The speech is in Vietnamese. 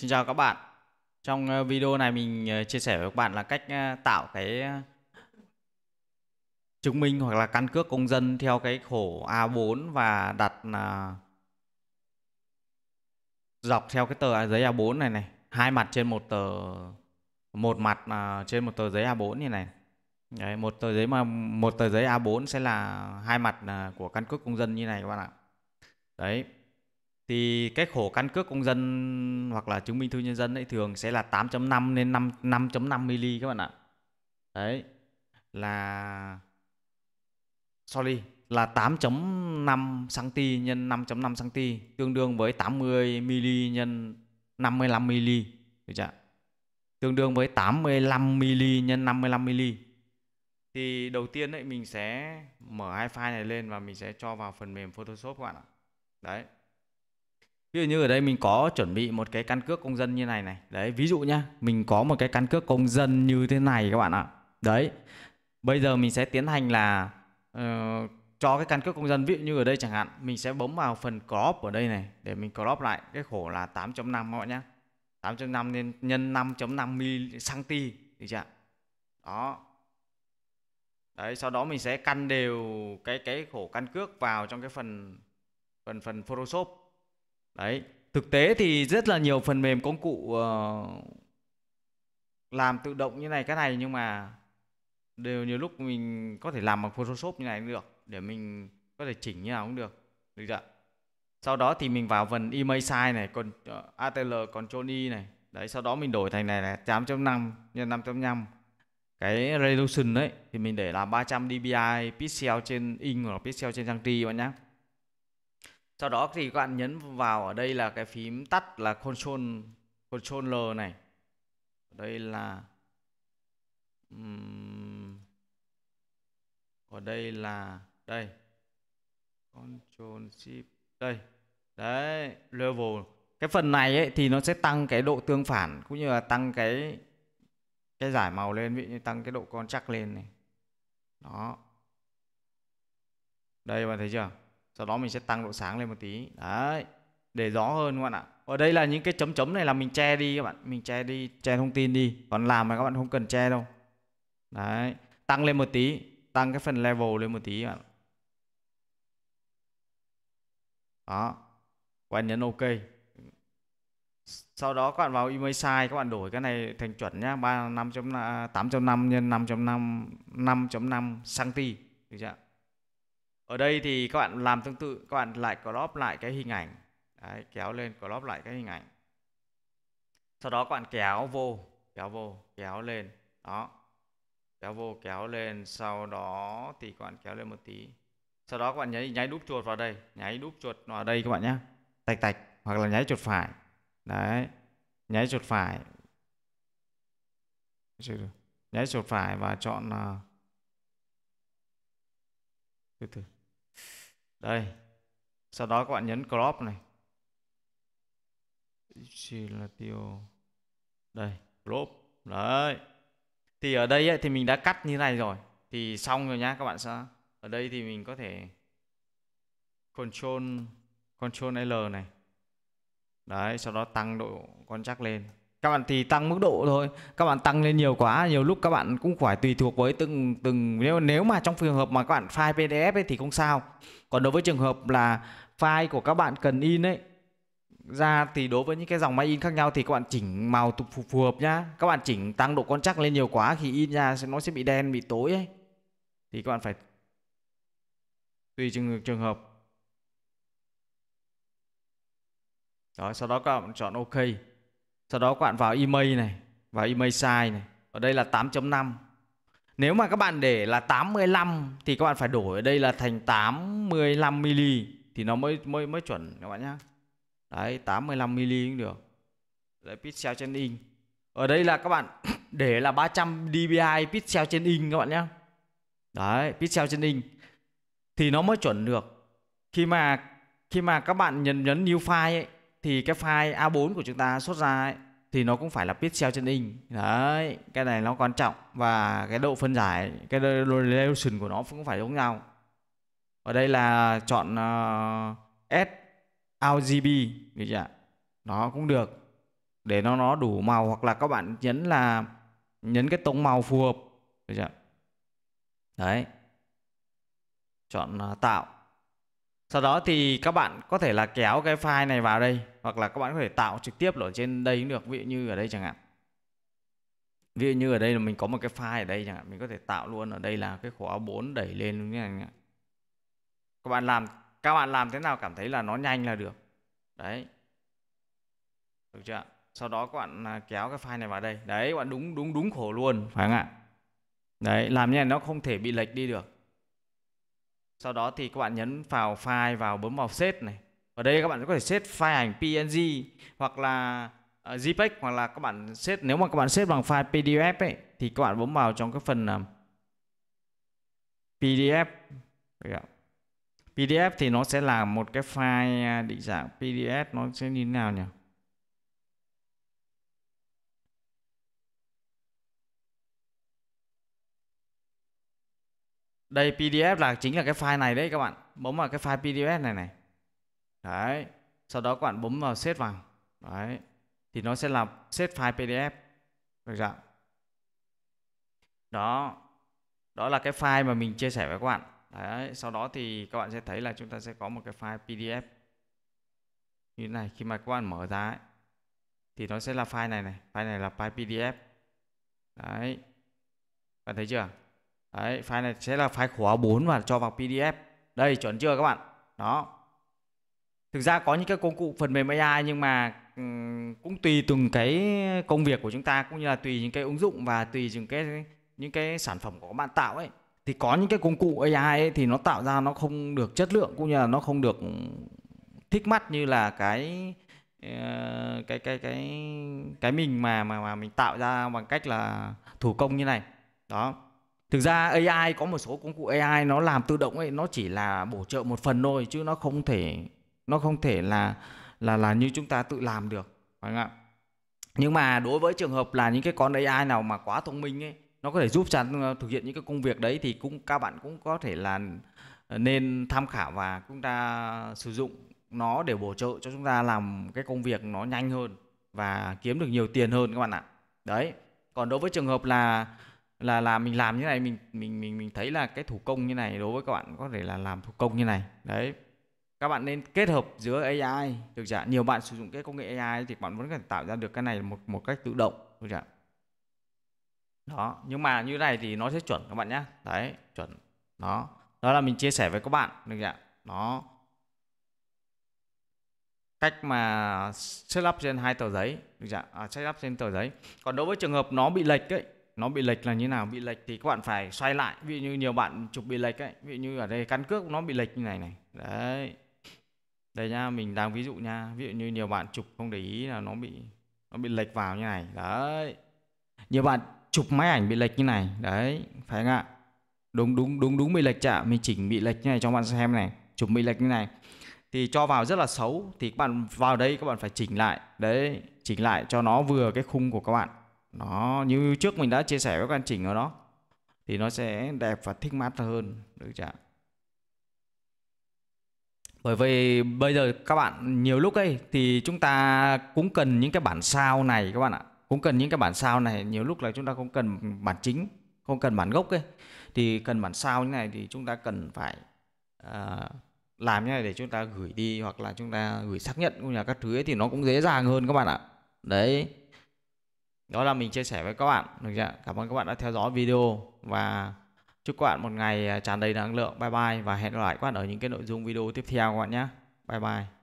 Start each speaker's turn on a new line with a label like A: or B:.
A: Xin chào các bạn. Trong ờ, video này mình ờ, chia sẻ với các bạn là cách ờ, tạo cái chứng minh hoặc là căn cước công dân theo cái khổ A4 và đặt dọc theo cái tờ giấy A4 này này, hai mặt trên một tờ một mặt trên một tờ giấy A4 như này. Đấy, một tờ giấy mà một tờ giấy A4 sẽ là hai mặt của căn cước công dân như này các bạn ạ. Đấy, thì cái khổ căn cước công dân hoặc là chứng minh thư nhân dân ấy thường sẽ là 8.5 lên 5 5.5 mm các bạn ạ. Đấy là sorry là 8.5 cm nhân 5.5 cm tương đương với 80 mm nhân 55 mm được chưa? Tương đương với 85 mm nhân 55 mm. Thì đầu tiên ấy mình sẽ mở hai file này lên và mình sẽ cho vào phần mềm Photoshop các bạn ạ. Đấy ví dụ như ở đây mình có chuẩn bị một cái căn cước công dân như này này đấy ví dụ nhá mình có một cái căn cước công dân như thế này các bạn ạ đấy bây giờ mình sẽ tiến hành là uh, cho cái căn cước công dân ví dụ như ở đây chẳng hạn mình sẽ bấm vào phần crop ở đây này để mình crop lại cái khổ là 8.5 các bạn nhé 8.5 nên nhân 5.5 cm được chưa đó đấy sau đó mình sẽ căn đều cái cái khổ căn cước vào trong cái phần phần phần Photoshop đấy thực tế thì rất là nhiều phần mềm công cụ uh, làm tự động như này cái này nhưng mà đều nhiều lúc mình có thể làm bằng Photoshop như này cũng được để mình có thể chỉnh như nào cũng được được chưa sau đó thì mình vào phần email size này còn uh, ờ, ATL Ctrl Y này đấy sau đó mình đổi thành này là 8.5 nhân 5.5 cái resolution đấy thì mình để là 300 dpi pixel trên in hoặc pixel trên trang tri bạn nhé sau đó thì các bạn nhấn vào ở đây là cái phím tắt là Control Control L này ở đây là um, ở đây là đây Control Shift đây đấy level cái phần này ấy, thì nó sẽ tăng cái độ tương phản cũng như là tăng cái cái giải màu lên ví như tăng cái độ con chắc lên này đó đây bạn thấy chưa sau đó mình sẽ tăng độ sáng lên một tí đấy để rõ hơn các bạn ạ ở đây là những cái chấm chấm này là mình che đi các bạn mình che đi che thông tin đi còn làm mà các bạn không cần che đâu đấy tăng lên một tí tăng cái phần level lên một tí các bạn đó các bạn nhấn ok sau đó các bạn vào image size các bạn đổi cái này thành chuẩn nhá 35.8.5 à, nhân 5.5 5.5 cm được chưa ở đây thì các bạn làm tương tự các bạn lại crop lại cái hình ảnh Đấy, kéo lên crop lại cái hình ảnh sau đó các bạn kéo vô kéo vô kéo lên đó kéo vô kéo lên sau đó thì các bạn kéo lên một tí sau đó các bạn nháy nháy đúp chuột vào đây nháy đúp chuột vào đây các bạn nhé tạch tạch hoặc là nháy chuột phải đấy nháy chuột phải nháy chuột phải và chọn à, từ từ đây sau đó các bạn nhấn crop này chỉ là tiêu đây crop đấy thì ở đây ấy, thì mình đã cắt như này rồi thì xong rồi nhá các bạn sẽ ở đây thì mình có thể control control L này đấy sau đó tăng độ con chắc lên các bạn thì tăng mức độ thôi các bạn tăng lên nhiều quá nhiều lúc các bạn cũng phải tùy thuộc với từng từng nếu nếu mà trong trường hợp mà các bạn file pdf ấy thì không sao còn đối với trường hợp là file của các bạn cần in ấy ra thì đối với những cái dòng máy in khác nhau thì các bạn chỉnh màu phù, phù hợp nhá các bạn chỉnh tăng độ con chắc lên nhiều quá thì in ra sẽ nó sẽ bị đen bị tối ấy thì các bạn phải tùy trường trường hợp đó sau đó các bạn chọn ok sau đó các bạn vào email này vào email size này ở đây là 8.5 nếu mà các bạn để là 85 thì các bạn phải đổi ở đây là thành 85 mili thì nó mới mới mới chuẩn các bạn nhá. Đấy 85 mili cũng được. Đấy pixel trên in. Ở đây là các bạn để là 300 dpi pixel trên in các bạn nhá. Đấy pixel trên in thì nó mới chuẩn được. Khi mà khi mà các bạn nhấn nhấn new file ấy thì cái file A4 của chúng ta xuất ra ấy, thì nó cũng phải là pixel trên in đấy cái này nó quan trọng và cái độ phân giải cái resolution của nó cũng phải giống nhau ở đây là chọn uh, S RGB được chưa nó cũng được để nó nó đủ màu hoặc là các bạn nhấn là nhấn cái tông màu phù hợp được chưa đấy chọn uh, tạo sau đó thì các bạn có thể là kéo cái file này vào đây hoặc là các bạn có thể tạo trực tiếp ở trên đây cũng được, ví dụ như ở đây chẳng hạn. Ví dụ như ở đây là mình có một cái file ở đây chẳng hạn, mình có thể tạo luôn ở đây là cái khóa 4 đẩy lên như này. Các bạn làm các bạn làm thế nào cảm thấy là nó nhanh là được. Đấy. Được chưa? Sau đó các bạn à, kéo cái file này vào đây. Đấy, các bạn đúng đúng đúng khổ luôn, phải không ạ? Đấy, làm như này nó không thể bị lệch đi được sau đó thì các bạn nhấn vào file vào bấm vào set này ở đây các bạn có thể set file ảnh png hoặc là ờ, jpeg hoặc là các bạn set nếu mà các bạn set bằng file pdf ấy thì các bạn bấm vào trong cái phần uh, ờ, pdf pdf thì nó sẽ là một cái file à, định dạng pdf nó sẽ như thế nào nhỉ đây PDF là chính là cái file này đấy các bạn bấm vào cái file PDF này này đấy sau đó các bạn bấm vào xếp vào đấy thì nó sẽ là xếp file PDF được chưa đó đó là cái file mà mình chia sẻ với các bạn đấy sau đó thì các bạn sẽ thấy là chúng ta sẽ có một cái file PDF như này khi mà các bạn mở ra ấy, thì nó sẽ là file này này file này là file PDF đấy bạn thấy chưa Đấy, file này sẽ là file khóa 4 và cho vào PDF. Đây, chuẩn chưa các bạn? Đó. Thực ra có những cái công cụ phần mềm AI nhưng mà ừ, cũng tùy từng cái công việc của chúng ta cũng như là tùy những cái ứng dụng và tùy những cái những cái sản phẩm của các bạn tạo ấy thì có những cái công cụ AI ấy, thì nó tạo ra nó không được chất lượng cũng như là nó không được thích mắt như là cái ờ, cái cái cái cái, mình mà mà mà mình tạo ra bằng cách là thủ công như này đó thực ra AI có một số công cụ AI nó làm tự động ấy nó chỉ là bổ trợ một phần thôi chứ nó không thể nó không thể là là là như chúng ta tự làm được phải không ạ nhưng mà đối với trường hợp là những cái con AI nào mà quá thông minh ấy nó có thể giúp chắn ờ, thực hiện những cái công việc đấy thì cũng các bạn cũng có thể là nên tham khảo và chúng ta sử dụng nó để bổ trợ cho chúng ta làm cái công việc nó nhanh hơn và kiếm được nhiều tiền hơn các bạn ạ đấy còn đối với trường hợp là là làm mình làm như này mình mình mình mình thấy là cái thủ công như này đối với các bạn có thể là làm thủ công như này đấy các bạn nên kết hợp giữa AI được chưa nhiều bạn sử dụng cái công nghệ AI thì bạn vẫn cần tạo ra được cái này một một cách tự động được chưa đó nhưng mà như này thì nó sẽ chuẩn các bạn nhé đấy chuẩn đó đó là mình chia sẻ với các bạn được chưa đó cách mà setup trên hai tờ giấy được chưa à, setup trên tờ giấy còn đối với trường hợp nó bị lệch ấy nó bị lệch là như nào bị lệch thì các bạn phải xoay lại ví dụ như nhiều bạn chụp bị lệch ấy ví dụ như ở đây căn cước nó bị lệch như này này đấy đây nha mình đang ví dụ nha ví dụ như nhiều bạn chụp không để ý là nó bị nó bị lệch vào như này đấy nhiều bạn chụp máy ảnh bị lệch như này đấy phải không ạ đúng đúng đúng đúng bị lệch chạ mình chỉnh bị lệch như này cho bạn xem này chụp bị lệch như này thì cho vào rất là xấu thì các bạn vào đây các bạn phải chỉnh lại đấy chỉnh lại cho nó vừa cái khung của các bạn nó như trước mình đã chia sẻ với các anh chỉnh ở đó thì nó sẽ đẹp và thích mắt hơn được chưa bởi vì bây giờ các bạn nhiều lúc ấy thì chúng ta cũng cần những cái bản sao này các bạn ạ cũng cần những cái bản sao này nhiều lúc là chúng ta không cần bản chính không cần bản gốc ấy thì cần bản sao như này thì chúng ta cần phải uh, làm như này để chúng ta gửi đi hoặc là chúng ta gửi xác nhận cũng như là các thứ ấy thì nó cũng dễ dàng hơn các bạn ạ đấy đó là mình chia sẻ với các bạn được chưa cảm ơn các bạn đã theo dõi video và chúc các bạn một ngày à, tràn đầy năng lượng bye bye và hẹn gặp lại các bạn ở những cái nội dung video tiếp theo các bạn nhé bye bye